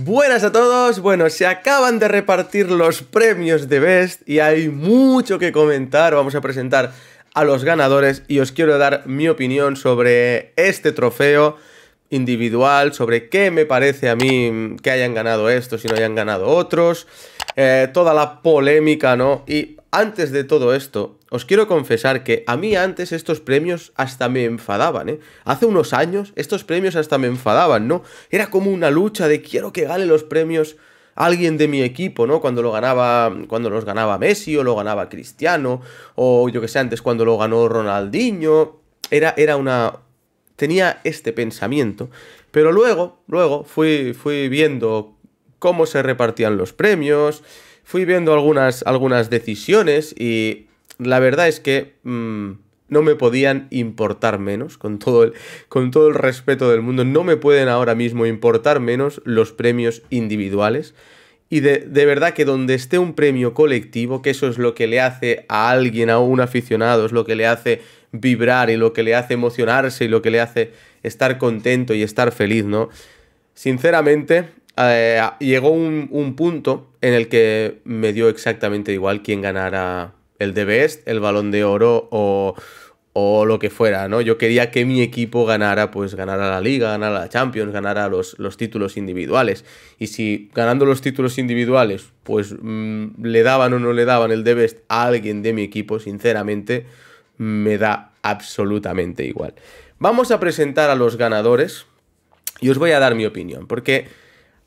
Buenas a todos, bueno, se acaban de repartir los premios de Best y hay mucho que comentar, vamos a presentar a los ganadores y os quiero dar mi opinión sobre este trofeo individual, sobre qué me parece a mí que hayan ganado estos y no hayan ganado otros, eh, toda la polémica, ¿no? Y antes de todo esto, os quiero confesar que a mí antes estos premios hasta me enfadaban, ¿eh? Hace unos años estos premios hasta me enfadaban, ¿no? Era como una lucha de quiero que gane los premios alguien de mi equipo, ¿no? Cuando lo ganaba cuando los ganaba Messi o lo ganaba Cristiano o yo que sé, antes cuando lo ganó Ronaldinho, era era una tenía este pensamiento, pero luego, luego fui fui viendo cómo se repartían los premios, fui viendo algunas, algunas decisiones y la verdad es que mm, no me podían importar menos, con todo, el, con todo el respeto del mundo, no me pueden ahora mismo importar menos los premios individuales. Y de, de, verdad que donde esté un premio colectivo, que eso es lo que le hace a alguien, a un aficionado, es lo que le hace vibrar y lo que le hace emocionarse y lo que le hace estar contento y estar feliz, ¿no? Sinceramente, eh, llegó un, punto en el que me dio exactamente igual quién ganara el de Best, el balón de oro o, lo que fuera, ¿no? Yo quería que mi equipo ganara, pues ganara la liga, ganara la Champions, ganara los, títulos individuales. Y si ganando los títulos individuales, pues mm, le daban o no le daban el de Best a alguien de mi equipo, sinceramente, me da absolutamente igual. Vamos a presentar a los ganadores y os voy a dar mi opinión, porque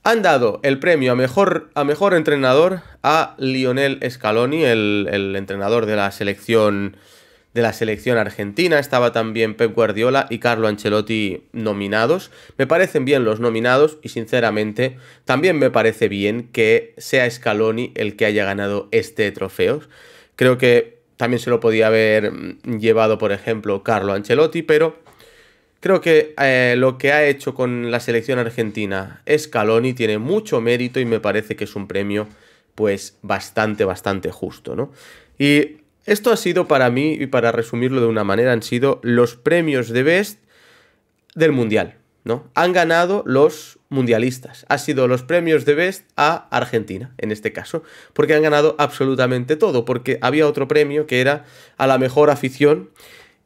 han dado el premio a mejor, a mejor entrenador a Lionel Scaloni, el, el, entrenador de la selección de la selección argentina. Estaba también Pep Guardiola y Carlo Ancelotti nominados. Me parecen bien los nominados y sinceramente también me parece bien que sea Scaloni el que haya ganado este trofeo. Creo que también se lo podía haber llevado, por ejemplo, Carlo Ancelotti, pero Creo que eh, lo que ha hecho con la selección argentina Scaloni tiene mucho mérito y me parece que es un premio pues bastante, bastante justo, ¿no? Y esto ha sido para mí, y para resumirlo de una manera, han sido los premios de Best del Mundial, ¿no? Han ganado los mundialistas, ha sido los premios de Best a Argentina, en este caso, porque han ganado absolutamente todo, porque había otro premio que era a la mejor afición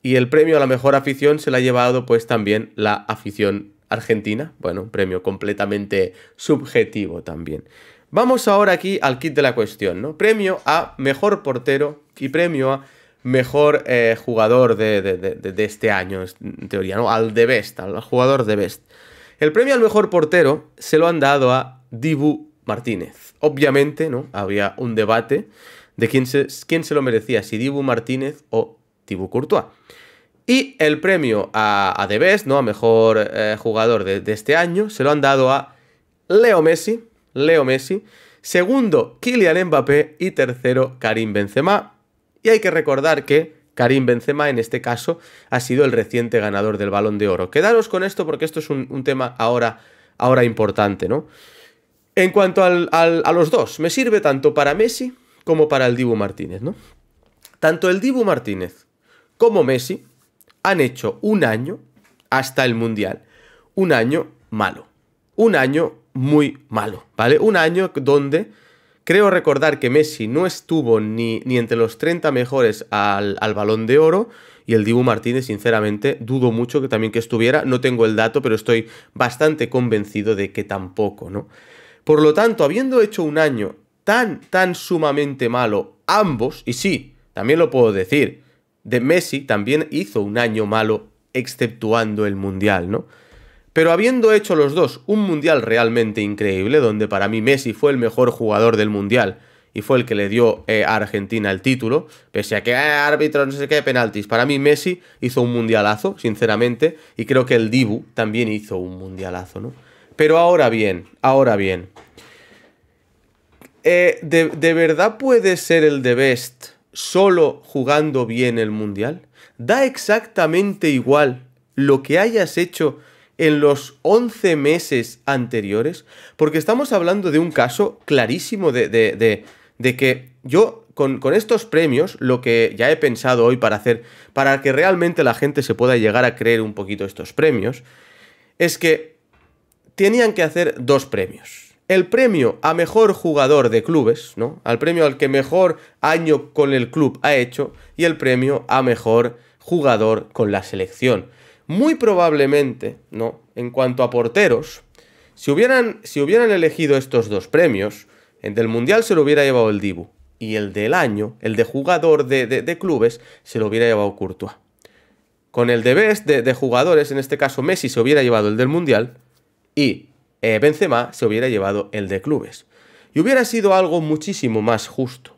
y el premio a la mejor afición se la ha llevado pues también la afición argentina. Bueno, un premio completamente subjetivo también. Vamos ahora aquí al kit de la cuestión, ¿no? Premio a mejor portero y premio a mejor eh, jugador de, este año, en teoría, ¿no? Al de best, al jugador de best. El premio al mejor portero se lo han dado a Dibu Martínez. Obviamente, ¿no? Había un debate de quién se, quién se lo merecía, si Dibu Martínez o Thibaut Courtois. Y el premio a, a ¿no? A mejor eh, jugador de, este año, se lo han dado a Leo Messi. Leo Messi. Segundo, Kylian Mbappé. Y tercero, Karim Benzema. Y hay que recordar que Karim Benzema, en este caso, ha sido el reciente ganador del Balón de Oro. Quedaros con esto porque esto es un, tema ahora, ahora importante, ¿no? En cuanto a los dos, me sirve tanto para Messi como para el Dibu Martínez, ¿no? Tanto el Dibu Martínez como Messi han hecho un año hasta el Mundial. Un año malo. Un año muy malo, ¿vale? Un año donde creo recordar que Messi no estuvo ni, ni entre los 30 mejores al, al, balón de oro. Y el Dibu Martínez, sinceramente, dudo mucho que también que estuviera. No tengo el dato, pero estoy bastante convencido de que tampoco, ¿no? Por lo tanto, habiendo hecho un año tan, tan sumamente malo, ambos, y sí, también lo puedo decir, de Messi también hizo un año malo, exceptuando el Mundial, ¿no? Pero habiendo hecho los dos un Mundial realmente increíble, donde para mí Messi fue el mejor jugador del Mundial y fue el que le dio eh, a Argentina el título, pese a que eh, árbitro no sé qué penaltis, para mí Messi hizo un Mundialazo, sinceramente, y creo que el Dibu también hizo un Mundialazo, ¿no? Pero ahora bien, ahora bien. Eh, de, ¿De verdad puede ser el de Best solo jugando bien el Mundial? Da exactamente igual lo que hayas hecho en los 11 meses anteriores, porque estamos hablando de un caso clarísimo de, que yo con, con, estos premios, lo que ya he pensado hoy para hacer, para que realmente la gente se pueda llegar a creer un poquito estos premios, es que tenían que hacer dos premios. El premio a mejor jugador de clubes, ¿no? Al premio al que mejor año con el club ha hecho y el premio a mejor jugador con la selección. Muy probablemente, ¿no? En cuanto a porteros, si hubieran, si hubieran elegido estos dos premios, el del Mundial se lo hubiera llevado el Dibu y el del año, el de jugador de, clubes, se lo hubiera llevado Courtois. Con el de best de, de jugadores, en este caso Messi se hubiera llevado el del Mundial y eh, Benzema se hubiera llevado el de clubes. Y hubiera sido algo muchísimo más justo.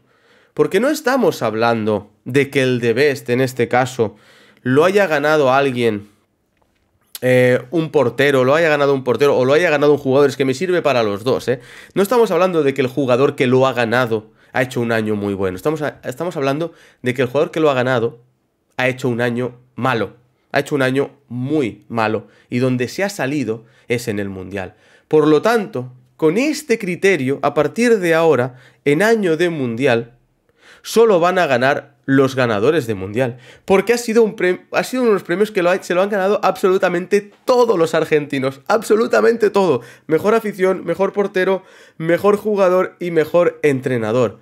Porque no estamos hablando de que el de Best, en este caso, lo haya ganado alguien, eh, un portero, lo haya ganado un portero o lo haya ganado un jugador, es que me sirve para los dos, eh. No estamos hablando de que el jugador que lo ha ganado ha hecho un año muy bueno, estamos, estamos hablando de que el jugador que lo ha ganado ha hecho un año malo, ha hecho un año muy malo y donde se ha salido es en el Mundial. Por lo tanto, con este criterio, a partir de ahora, en año de Mundial, solo van a ganar los ganadores de Mundial. Porque ha sido, un ha sido uno de los premios que se lo han ganado absolutamente todos los argentinos. Absolutamente todo. Mejor afición, mejor portero, mejor jugador y mejor entrenador.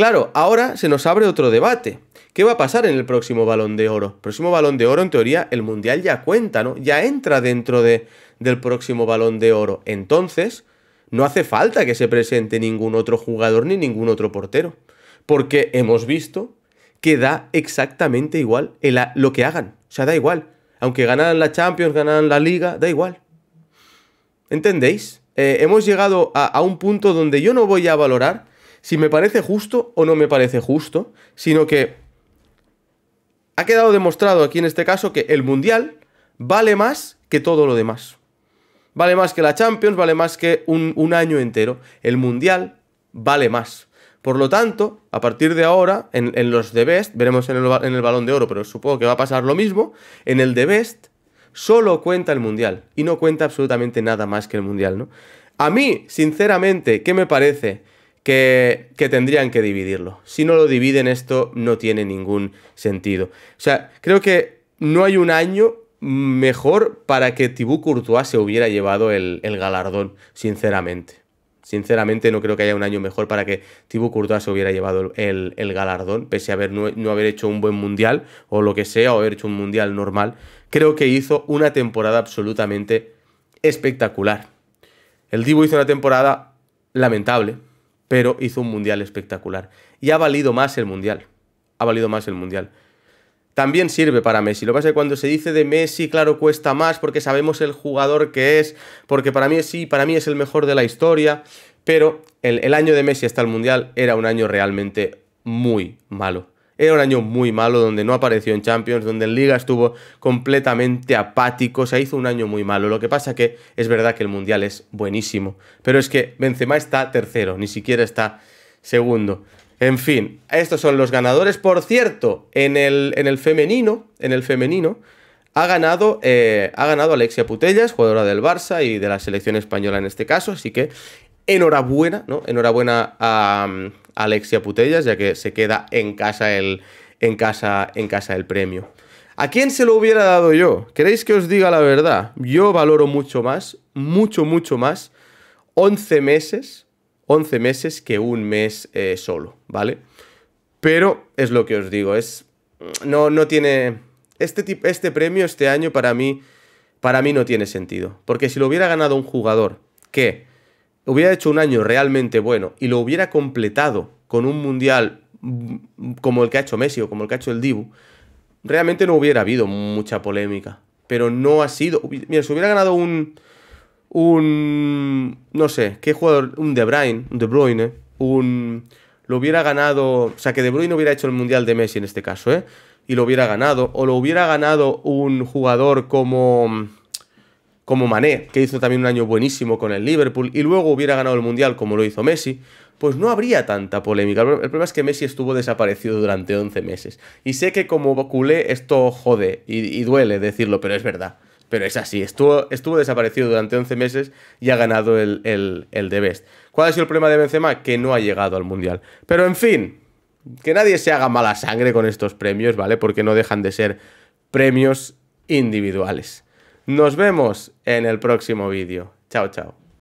Claro, ahora se nos abre otro debate. ¿Qué va a pasar en el próximo balón de oro? Próximo balón de oro, en teoría, el Mundial ya cuenta, ¿no? Ya entra dentro de, del próximo balón de oro. Entonces, no hace falta que se presente ningún otro jugador ni ningún otro portero. Porque hemos visto que da exactamente igual lo que hagan. O sea, da igual. Aunque ganan la Champions, ganan la Liga, da igual. ¿Entendéis? Eh, hemos llegado a un punto donde yo no voy a valorar si me parece justo o no me parece justo, sino que ha quedado demostrado aquí en este caso que el Mundial vale más que todo lo demás. Vale más que la Champions, vale más que un, año entero. El Mundial vale más. Por lo tanto, a partir de ahora, en, los de Best, veremos en el, balón de oro, pero supongo que va a pasar lo mismo, en el de Best solo cuenta el Mundial y no cuenta absolutamente nada más que el Mundial, ¿no? A mí, sinceramente, ¿qué me parece? que, tendrían que dividirlo. Si no lo dividen, esto no tiene ningún sentido. O sea, creo que no hay un año mejor para que Tibú Courtois se hubiera llevado el, galardón, sinceramente. Sinceramente, no creo que haya un año mejor para que tibu Courtois se hubiera llevado el, galardón, pese a no, haber hecho un buen mundial o lo que sea, o haber hecho un mundial normal. Creo que hizo una temporada absolutamente espectacular. El Divo hizo una temporada lamentable, pero hizo un mundial espectacular. Y ha valido más el mundial. Ha valido más el mundial. También sirve para Messi. Lo que pasa es que cuando se dice de Messi, claro, cuesta más porque sabemos el jugador que es, porque para mí sí, para mí es el mejor de la historia, pero el, el año de Messi hasta el mundial era un año realmente muy malo. Era un año muy malo donde no apareció en Champions, donde en Liga estuvo completamente apático, se hizo un año muy malo. Lo que pasa que es verdad que el Mundial es buenísimo, pero es que Benzema está tercero, ni siquiera está segundo. En fin, estos son los ganadores. Por cierto, en el, en el femenino, en el femenino, ha ganado, eh, ha ganado Alexia Putellas, jugadora del Barça y de la selección española en este caso, así que enhorabuena, ¿no? Enhorabuena um, a, Alexia Putellas, ya que se queda en casa el, en casa, en casa premio. ¿A quién se lo hubiera dado yo? ¿Queréis que os diga la verdad? Yo valoro mucho más, mucho, mucho más, 11 meses, 11 meses que un mes eh, solo, ¿vale? Pero es lo que os digo, es... No, no tiene... Este, este premio este año para mí, para mí no tiene sentido. Porque si lo hubiera ganado un jugador que hubiera hecho un año realmente bueno y lo hubiera completado con un mundial mm, como el que ha hecho Messi o como el que ha hecho el Dibu, realmente no hubiera habido mucha polémica. Pero no ha sido. Mira, si hubiera ganado un. Un. No sé, ¿qué jugador? Un De Bruyne. Un De Bruyne. Un. Lo hubiera ganado. O sea, que De Bruyne hubiera hecho el mundial de Messi en este caso, ¿eh? Y lo hubiera ganado. O lo hubiera ganado un jugador como como Mané, que hizo también un año buenísimo con el Liverpool, y luego hubiera ganado el Mundial como lo hizo Messi, pues no habría tanta polémica. El problema es que Messi estuvo desaparecido durante 11 meses. Y sé que como culé esto jode y, duele decirlo, pero es verdad. Pero es así, estuvo, desaparecido durante 11 meses y ha ganado el, el de Best. ¿Cuál ha sido el problema de Benzema? Que no ha llegado al Mundial. Pero en fin, que nadie se haga mala sangre con estos premios, ¿vale? Porque no dejan de ser premios individuales. Nos vemos en el próximo vídeo. Chao, chao.